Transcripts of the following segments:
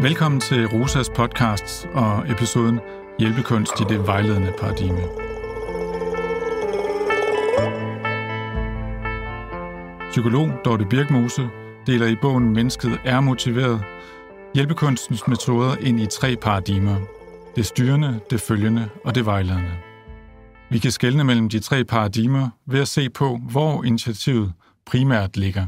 Velkommen til Rosas podcasts og episoden Hjælpekunst i det vejledende paradigme. Psykolog Dorte Birkmose deler i bogen Mennesket er motiveret hjælpekunstens metoder ind i tre paradigmer. Det styrende, det følgende og det vejledende. Vi kan skelne mellem de tre paradigmer ved at se på, hvor initiativet primært ligger.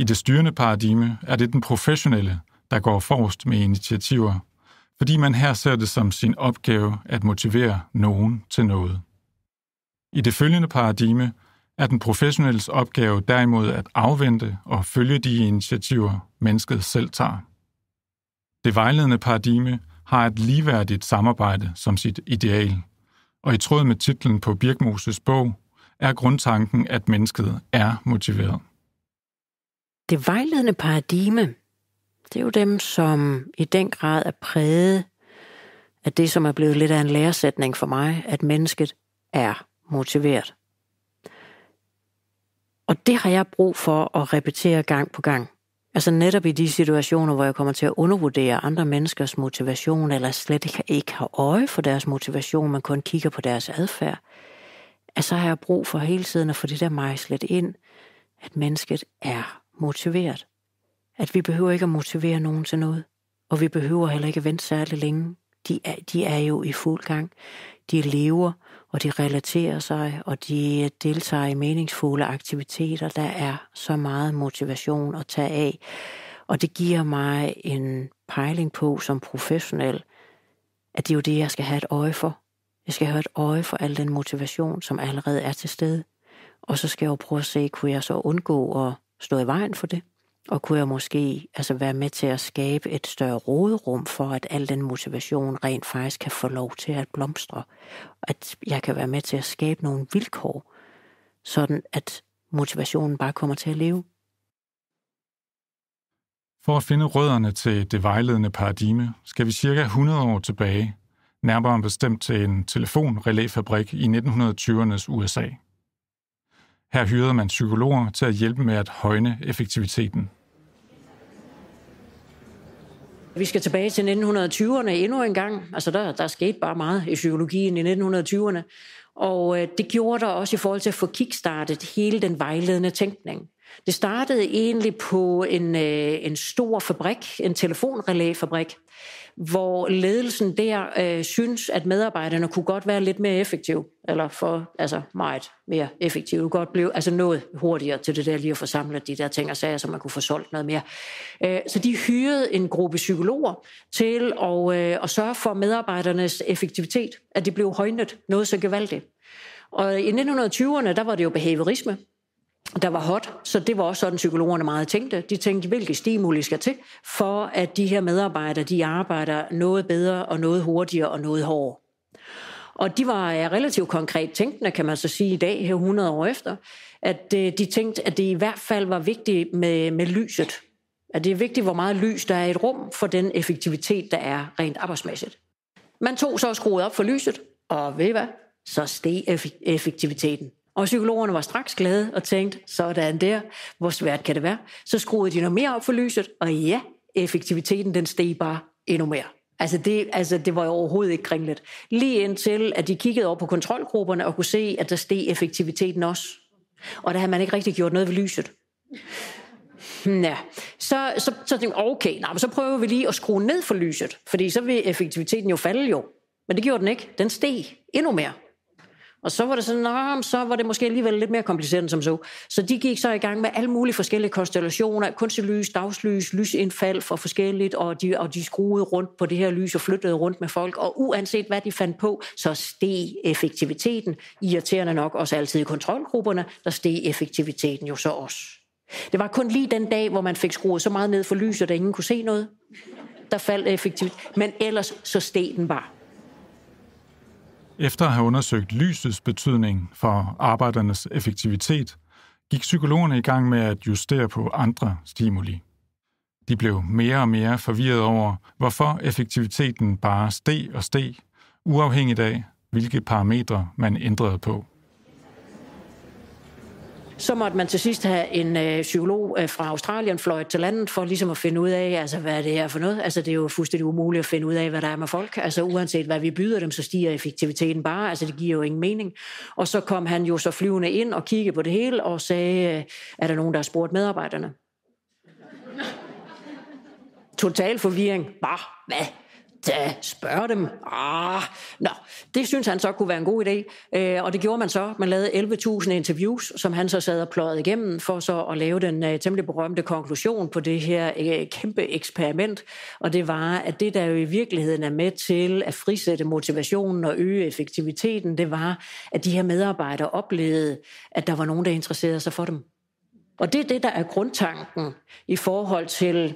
I det styrende paradigme er det den professionelle – der går forrest med initiativer, fordi man her ser det som sin opgave at motivere nogen til noget. I det følgende paradigme er den professionelles opgave derimod at afvente og følge de initiativer, mennesket selv tager. Det vejledende paradigme har et ligeværdigt samarbejde som sit ideal, og i tråd med titlen på Birkmoses bog er grundtanken, at mennesket er motiveret. Det vejledende paradigme det er jo dem, som i den grad er præget af det, som er blevet lidt af en læresætning for mig, at mennesket er motiveret. Og det har jeg brug for at repetere gang på gang. Altså netop i de situationer, hvor jeg kommer til at undervurdere andre menneskers motivation, eller slet ikke, har øje for deres motivation, men kun kigger på deres adfærd, at så har jeg brug for hele tiden at få det der mejslet ind, at mennesket er motiveret at vi behøver ikke at motivere nogen til noget, og vi behøver heller ikke at vente særlig længe. De er, de er jo i fuld gang. De lever, og de relaterer sig, og de deltager i meningsfulde aktiviteter. Der er så meget motivation at tage af. Og det giver mig en pejling på som professionel, at det er jo det, jeg skal have et øje for. Jeg skal have et øje for al den motivation, som allerede er til stede. Og så skal jeg jo prøve at se, kunne jeg så undgå at stå i vejen for det. Og kunne jeg måske altså være med til at skabe et større råderum for, at al den motivation rent faktisk kan få lov til at blomstre. At jeg kan være med til at skabe nogle vilkår, sådan at motivationen bare kommer til at leve. For at finde rødderne til det vejledende paradigme, skal vi cirka 100 år tilbage, nærmere bestemt til en telefonrelæfabrik i 1920'ernes USA. Her hyrede man psykologer til at hjælpe med at højne effektiviteten. Vi skal tilbage til 1920'erne endnu en gang. Altså der, der skete bare meget i psykologien i 1920'erne. Og øh, det gjorde der også i forhold til at få kickstartet hele den vejledende tænkning. Det startede egentlig på en, øh, en stor fabrik, en telefonrelæfabrik hvor ledelsen der øh, synes, at medarbejderne kunne godt være lidt mere effektive, eller for, altså meget mere effektive, godt blive, altså noget hurtigere til det der lige at få samlet de der ting og sager, så man kunne få solgt noget mere. Øh, så de hyrede en gruppe psykologer til at, øh, at sørge for medarbejdernes effektivitet, at det blev højnet noget så gevaldigt. Og i 1920'erne, der var det jo behaviorisme, der var hot, så det var også sådan, psykologerne meget tænkte. De tænkte, hvilke stimuli skal til, for at de her medarbejdere, de arbejder noget bedre og noget hurtigere og noget hårdere. Og de var relativt konkret tænkende, kan man så sige i dag, her 100 år efter, at øh, de tænkte, at det i hvert fald var vigtigt med, med lyset. At det er vigtigt, hvor meget lys der er i et rum for den effektivitet, der er rent arbejdsmæssigt. Man tog så skruet op for lyset, og ved I hvad? Så steg effektiviteten. Og psykologerne var straks glade og tænkte, sådan der, hvor svært kan det være? Så skruede de noget mere op for lyset, og ja, effektiviteten den steg bare endnu mere. Altså det, altså det var jo overhovedet ikke kringlet. Lige indtil, at de kiggede over på kontrolgrupperne og kunne se, at der steg effektiviteten også. Og der havde man ikke rigtig gjort noget ved lyset. Ja, så, så, så tænkte jeg, okay, nej, men så prøver vi lige at skrue ned for lyset, fordi så vil effektiviteten jo falde jo. Men det gjorde den ikke. Den steg endnu mere. Og så var det sådan, nah, så var det måske alligevel lidt mere kompliceret end som så. Så de gik så i gang med alle mulige forskellige konstellationer, kunstig lys, dagslys, lysindfald for forskelligt, og de, og de skruede rundt på det her lys og flyttede rundt med folk, og uanset hvad de fandt på, så steg effektiviteten. Irriterende nok også altid i kontrolgrupperne, der steg effektiviteten jo så også. Det var kun lige den dag, hvor man fik skruet så meget ned for lyset, at ingen kunne se noget. Der faldt effektivt. Men ellers så steg den bare. Efter at have undersøgt lysets betydning for arbejdernes effektivitet, gik psykologerne i gang med at justere på andre stimuli. De blev mere og mere forvirret over, hvorfor effektiviteten bare steg og steg, uafhængigt af, hvilke parametre man ændrede på. Så måtte man til sidst have en øh, psykolog øh, fra Australien fløjt til landet for ligesom at finde ud af, altså, hvad det er for noget. Altså, det er jo fuldstændig umuligt at finde ud af, hvad der er med folk. Altså, uanset hvad vi byder dem, så stiger effektiviteten bare. Altså, det giver jo ingen mening. Og så kom han jo så flyvende ind og kiggede på det hele og sagde, øh, er der nogen, der har spurgt medarbejderne? Total forvirring. Bare, hvad? da spørge dem. Ah, nå, det synes han så kunne være en god idé, øh, og det gjorde man så. Man lavede 11.000 interviews, som han så sad og pløjede igennem, for så at lave den øh, temmelig berømte konklusion på det her øh, kæmpe eksperiment, og det var, at det der jo i virkeligheden er med til at frisætte motivationen og øge effektiviteten, det var, at de her medarbejdere oplevede, at der var nogen, der interesserede sig for dem. Og det er det, der er grundtanken i forhold til,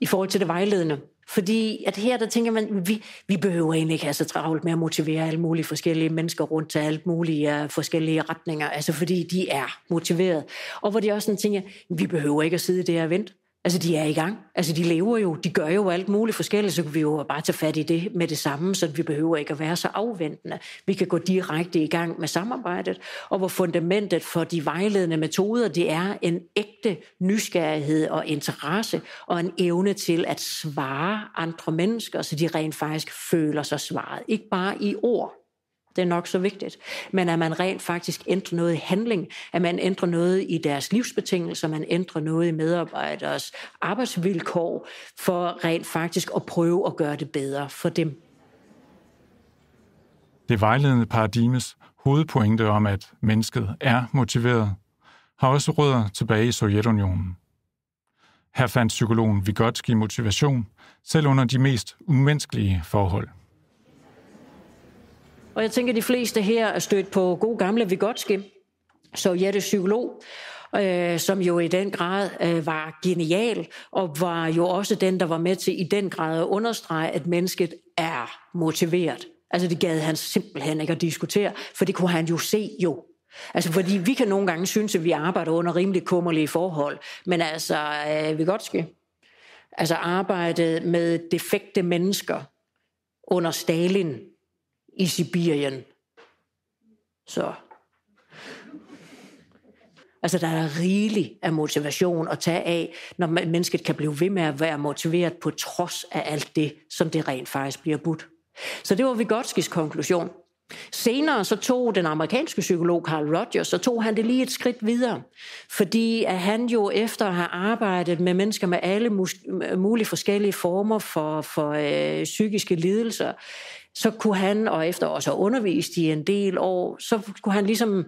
i forhold til det vejledende. Fordi at her, der tænker man, vi, vi behøver egentlig ikke have så travlt med at motivere alle mulige forskellige mennesker rundt til alle mulige uh, forskellige retninger, altså fordi de er motiveret. Og hvor det også sådan tænker, vi behøver ikke at sidde der og vente. Altså, de er i gang. Altså, de lever jo. De gør jo alt muligt forskelligt, så kan vi jo bare tage fat i det med det samme, så vi behøver ikke at være så afventende. Vi kan gå direkte i gang med samarbejdet, og hvor fundamentet for de vejledende metoder, det er en ægte nysgerrighed og interesse, og en evne til at svare andre mennesker, så de rent faktisk føler sig svaret. Ikke bare i ord, det er nok så vigtigt, men at man rent faktisk ændrer noget i handling, at man ændrer noget i deres livsbetingelser, man ændrer noget i medarbejderes arbejdsvilkår, for rent faktisk at prøve at gøre det bedre for dem. Det vejledende paradigmes hovedpointe om, at mennesket er motiveret, har også rødder tilbage i Sovjetunionen. Her fandt psykologen Vygotsky motivation, selv under de mest umenneskelige forhold. Og jeg tænker, at de fleste her er stødt på god gamle Vygotsky, sovjetisk psykolog, øh, som jo i den grad øh, var genial, og var jo også den, der var med til i den grad at understrege, at mennesket er motiveret. Altså det gad han simpelthen ikke at diskutere, for det kunne han jo se jo. Altså fordi vi kan nogle gange synes, at vi arbejder under rimelig kummerlige forhold, men altså øh, Vygotsky, altså arbejdet med defekte mennesker under Stalin, i Sibirien. Så. Altså, der er rigeligt af motivation at tage af, når mennesket kan blive ved med at være motiveret på trods af alt det, som det rent faktisk bliver budt. Så det var Vygotskis konklusion. Senere så tog den amerikanske psykolog Carl Rogers, så tog han det lige et skridt videre, fordi at han jo efter at have arbejdet med mennesker med alle mulige forskellige former for, for øh, psykiske lidelser, så kunne han, og efter også have undervist i en del år, så kunne han ligesom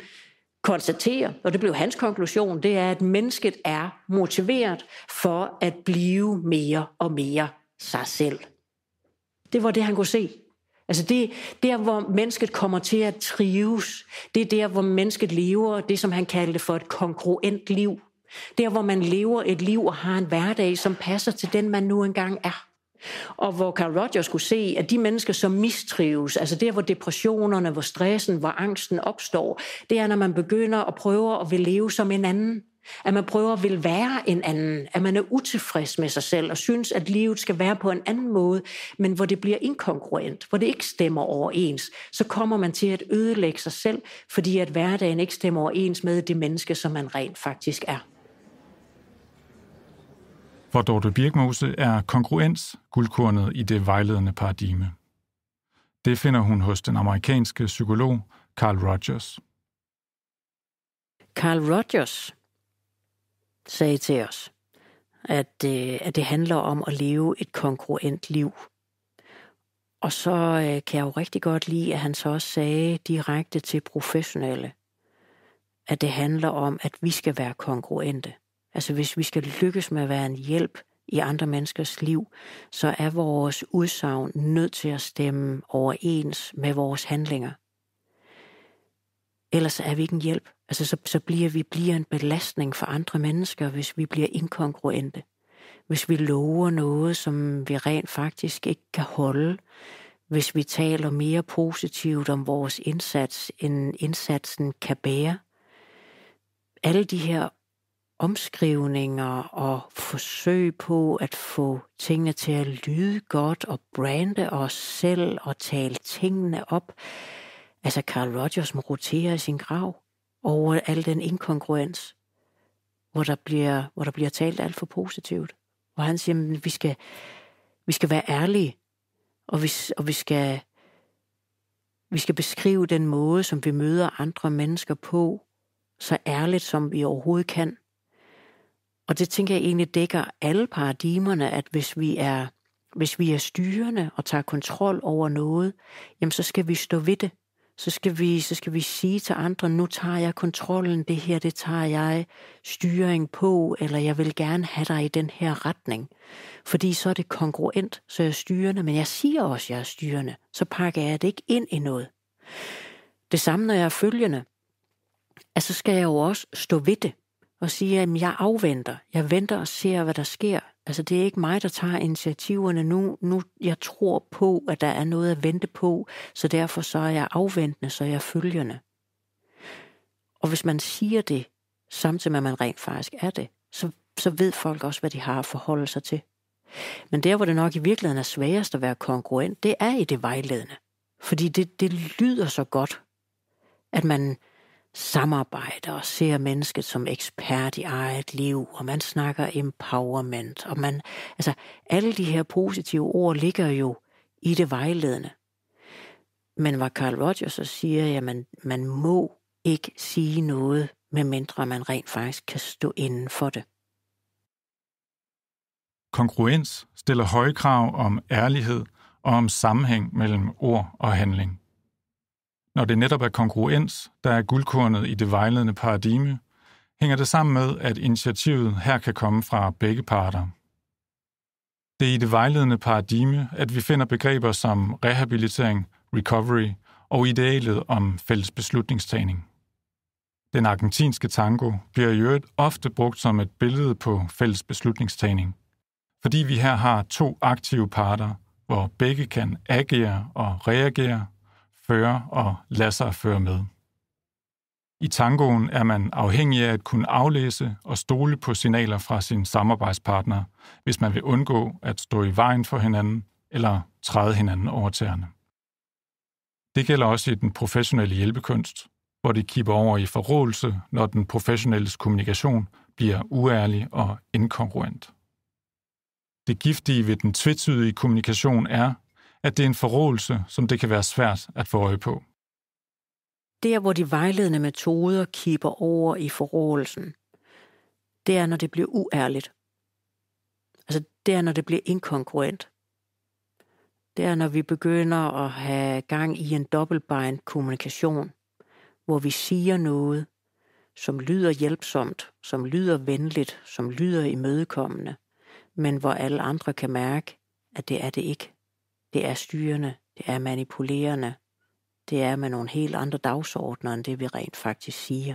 konstatere, og det blev hans konklusion, det er, at mennesket er motiveret for at blive mere og mere sig selv. Det var det, han kunne se. Altså det, der, hvor mennesket kommer til at trives, det er der, hvor mennesket lever det, som han kaldte for et kongruent liv. Der, hvor man lever et liv og har en hverdag, som passer til den, man nu engang er. Og hvor Carl Rogers kunne se, at de mennesker, som mistrives, altså der, hvor depressionerne, hvor stressen, hvor angsten opstår, det er, når man begynder at prøve at vil leve som en anden. At man prøver at vil være en anden. At man er utilfreds med sig selv og synes, at livet skal være på en anden måde, men hvor det bliver inkongruent, hvor det ikke stemmer overens, så kommer man til at ødelægge sig selv, fordi at hverdagen ikke stemmer overens med det menneske, som man rent faktisk er hvor Dorte Birkmose er kongruens guldkornet i det vejledende paradigme. Det finder hun hos den amerikanske psykolog Carl Rogers. Carl Rogers sagde til os, at, øh, at det handler om at leve et kongruent liv. Og så øh, kan jeg jo rigtig godt lide, at han så også sagde direkte til professionelle, at det handler om, at vi skal være kongruente. Altså hvis vi skal lykkes med at være en hjælp i andre menneskers liv, så er vores udsagn nødt til at stemme overens med vores handlinger. Ellers er vi ikke en hjælp. Altså så, så bliver vi bliver en belastning for andre mennesker, hvis vi bliver inkongruente. Hvis vi lover noget, som vi rent faktisk ikke kan holde, hvis vi taler mere positivt om vores indsats, end indsatsen kan bære. Alle de her omskrivninger og forsøg på at få tingene til at lyde godt og brande os selv og tale tingene op. Altså Carl Rogers må rotere i sin grav over al den inkongruens, hvor der bliver, hvor der bliver talt alt for positivt. Hvor han siger, at vi skal, vi skal være ærlige, og vi, og vi skal, vi skal beskrive den måde, som vi møder andre mennesker på, så ærligt som vi overhovedet kan. Og det tænker jeg egentlig dækker alle paradigmerne, at hvis vi er, hvis vi er styrende og tager kontrol over noget, jamen så skal vi stå ved det. Så skal, vi, så skal vi sige til andre, nu tager jeg kontrollen, det her, det tager jeg styring på, eller jeg vil gerne have dig i den her retning. Fordi så er det kongruent, så jeg er styrende, men jeg siger også, jeg er styrende. Så pakker jeg det ikke ind i noget. Det samme, når jeg er følgende. Altså skal jeg jo også stå ved det og sige, at jeg afventer. Jeg venter og ser, hvad der sker. Altså, det er ikke mig, der tager initiativerne nu. nu. Jeg tror på, at der er noget at vente på, så derfor så er jeg afventende, så er jeg følgende. Og hvis man siger det, samtidig med at man rent faktisk er det, så, så ved folk også, hvad de har at forholde sig til. Men der, hvor det nok i virkeligheden er sværest at være konkurrent, det er i det vejledende. Fordi det, det lyder så godt, at man samarbejder og ser mennesket som ekspert i eget liv, og man snakker empowerment, og man, altså alle de her positive ord ligger jo i det vejledende. Men hvad Carl Rogers så siger, jamen man må ikke sige noget, medmindre man rent faktisk kan stå inden for det. Kongruens stiller høje krav om ærlighed og om sammenhæng mellem ord og handling når det netop er kongruens, der er guldkornet i det vejledende paradigme, hænger det sammen med, at initiativet her kan komme fra begge parter. Det er i det vejledende paradigme, at vi finder begreber som rehabilitering, recovery og idealet om fælles beslutningstagning. Den argentinske tango bliver i øvrigt ofte brugt som et billede på fælles beslutningstagning, fordi vi her har to aktive parter, hvor begge kan agere og reagere føre og lade sig føre med. I tangoen er man afhængig af at kunne aflæse og stole på signaler fra sin samarbejdspartner, hvis man vil undgå at stå i vejen for hinanden eller træde hinanden over tæerne. Det gælder også i den professionelle hjælpekunst, hvor det kipper over i forrådelse, når den professionelles kommunikation bliver uærlig og inkongruent. Det giftige ved den tvetydige kommunikation er, at det er en forrådelse, som det kan være svært at få øje på. Der, hvor de vejledende metoder kipper over i forrådelsen, det er, når det bliver uærligt. Altså, det er, når det bliver inkonkurrent. Det er, når vi begynder at have gang i en dobbeltbind kommunikation, hvor vi siger noget, som lyder hjælpsomt, som lyder venligt, som lyder imødekommende, men hvor alle andre kan mærke, at det er det ikke. Det er styrende, det er manipulerende, det er med nogle helt andre dagsordner, end det vi rent faktisk siger.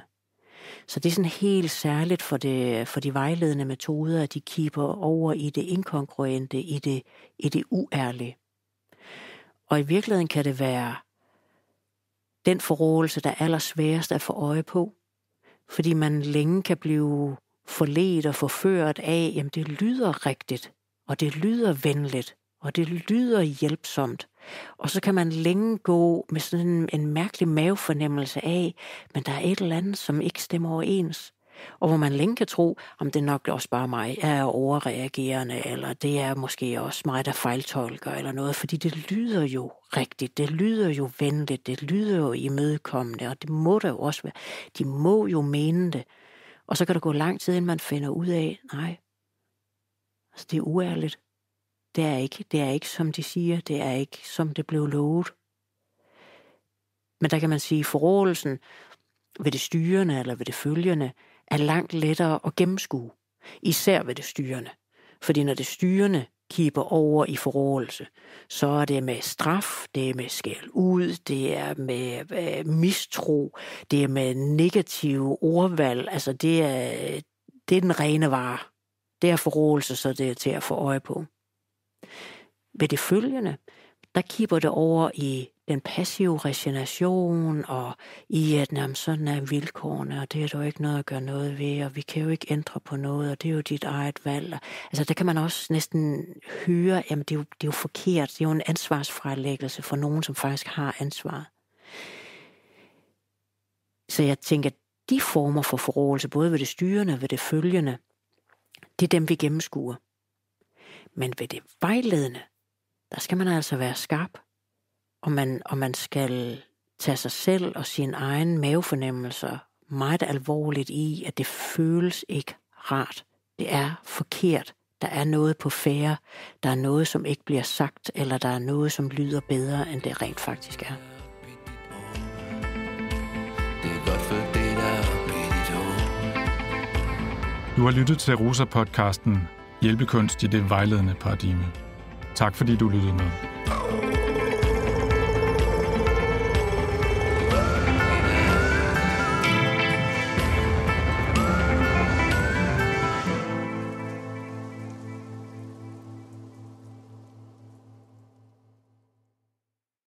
Så det er sådan helt særligt for, det, for de vejledende metoder, at de kigger over i det inkongruente, i det, i det uærlige. Og i virkeligheden kan det være den forrådelse, der er allersværest at få øje på, fordi man længe kan blive forledt og forført af, jamen det lyder rigtigt, og det lyder venligt, og det lyder hjælpsomt. Og så kan man længe gå med sådan en, en mærkelig mavefornemmelse af, men der er et eller andet, som ikke stemmer overens. Og hvor man længe kan tro, om det er nok også bare mig, er overreagerende, eller det er måske også mig, der fejltolker, eller noget, fordi det lyder jo rigtigt, det lyder jo venligt, det lyder jo imødekommende, og det må der jo også være. De må jo mene det. Og så kan der gå lang tid, inden man finder ud af, nej, altså det er uærligt. Det er ikke, det er ikke som de siger, det er ikke som det blev lovet. Men der kan man sige, at forrådelsen ved det styrende eller ved det følgende er langt lettere at gennemskue. Især ved det styrende. Fordi når det styrende kipper over i forrådelse, så er det med straf, det er med skæld ud, det er med øh, mistro, det er med negative ordvalg. Altså det er, det er den rene vare. Det er forrådelse, så det er til at få øje på. Ved det følgende, der kipper det over i den passive resignation, og i at jamen, sådan er vilkårene, og det er du ikke noget at gøre noget ved, og vi kan jo ikke ændre på noget, og det er jo dit eget valg. Altså der kan man også næsten høre, jamen det er det er jo forkert, det er jo en ansvarsfralæggelse for nogen, som faktisk har ansvaret. Så jeg tænker, at de former for forrådelse, både ved det styrende og ved det følgende, det er dem, vi gennemskuer. Men ved det vejledende, der skal man altså være skarp, og man, og man skal tage sig selv og sin egen mavefornemmelser meget alvorligt i, at det føles ikke rart. Det er forkert. Der er noget på færre. Der er noget, som ikke bliver sagt, eller der er noget, som lyder bedre, end det rent faktisk er. Du har lyttet til Rosa-podcasten hjælpekunst i det vejledende paradigme. Tak fordi du lyttede med.